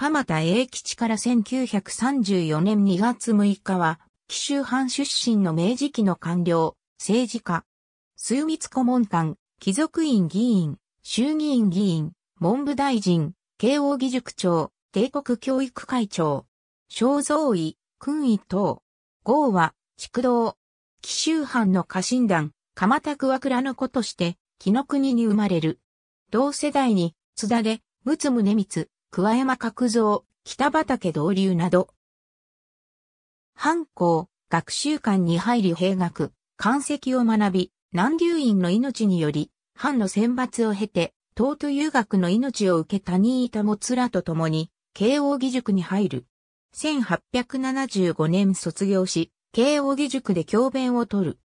鎌田英吉から1934年2月6日は、紀州藩出身の明治期の官僚、政治家、数密顧問官、貴族院議員、衆議院議員、文部大臣、慶応義塾長、帝国教育会長、肖像医、君位等、号は、築道、紀州藩の家臣団、鎌田桑倉の子として、紀の国に生まれる。同世代に、津田で、陸奥宗光、桑山角蔵、北畠同流など。藩校、学習館に入り兵学、漢籍を学び、南流院の命により、藩の選抜を経て、東都遊学の命を受けた新板もつらと共に、慶応義塾に入る。1875年卒業し、慶応義塾で教鞭を取る。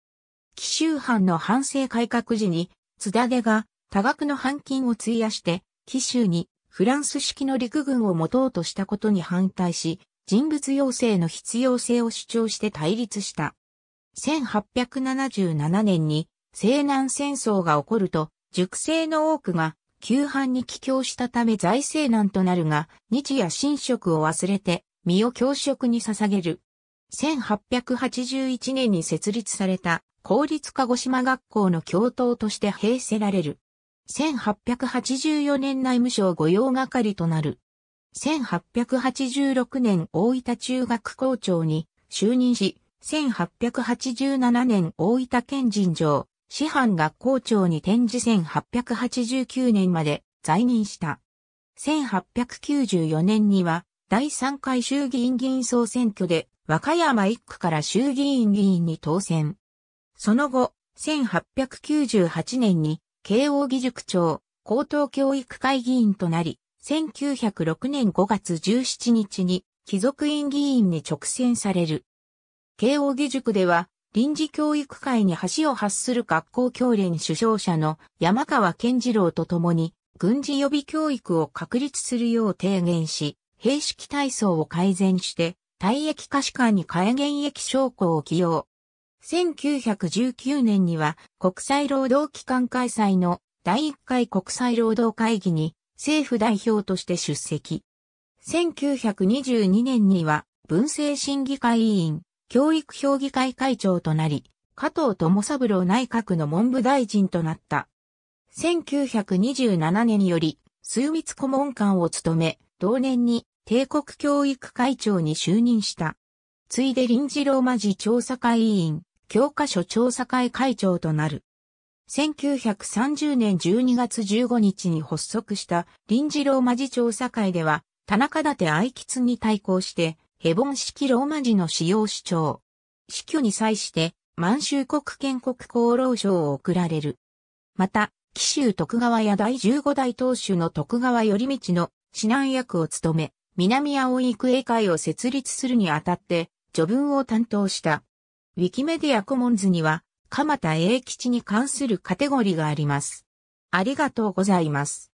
紀州藩の藩政改革時に、津田出が多額の藩金を費やして、紀州にフランス式の陸軍を持とうとしたことに反対し、人物要請の必要性を主張して対立した。1877年に西南戦争が起こると、熟成の多くが旧藩に帰郷したため財政難となるが、日夜寝食を忘れて、身を教職に捧げる。1881年に設立された公立鹿児島学校の教頭として併せられる。1884年内務省御用係となる。1886年大分中学校長に就任し、1887年大分県人上、師範学校長に転じ1889年まで在任した。1894年には第3回衆議院議員総選挙で和歌山1区から衆議院議員に当選。その後、1898年に慶応義塾長、高等教育会議員となり、1906年5月17日に貴族院議員に直選される。慶応義塾では、臨時教育会に橋を発する学校教練首相者の山川健次郎と共に、軍事予備教育を確立するよう提言し、兵式体操を改善して、退役可視官に戒厳役将校を起用。1919年には国際労働機関開催の第1回国際労働会議に政府代表として出席。1922年には文政審議会委員、教育評議会会長となり、加藤智三郎内閣の文部大臣となった。1927年より、枢密顧問官を務め、同年に帝国教育会長に就任した。ついで臨時ローマ字調査会委員、教科書調査会会長となる。1930年12月15日に発足した臨時ローマ字調査会では、田中立愛吉に対抗して、ヘボン式ローマ字の使用主張。死去に際して、満州国建国功労賞を贈られる。また、紀州徳川や第15代当主の徳川頼道の指南役を務め、南青井育英会を設立するにあたって、序文を担当した。ウィキメディアコモンズには、蒲田英吉に関するカテゴリがあります。ありがとうございます。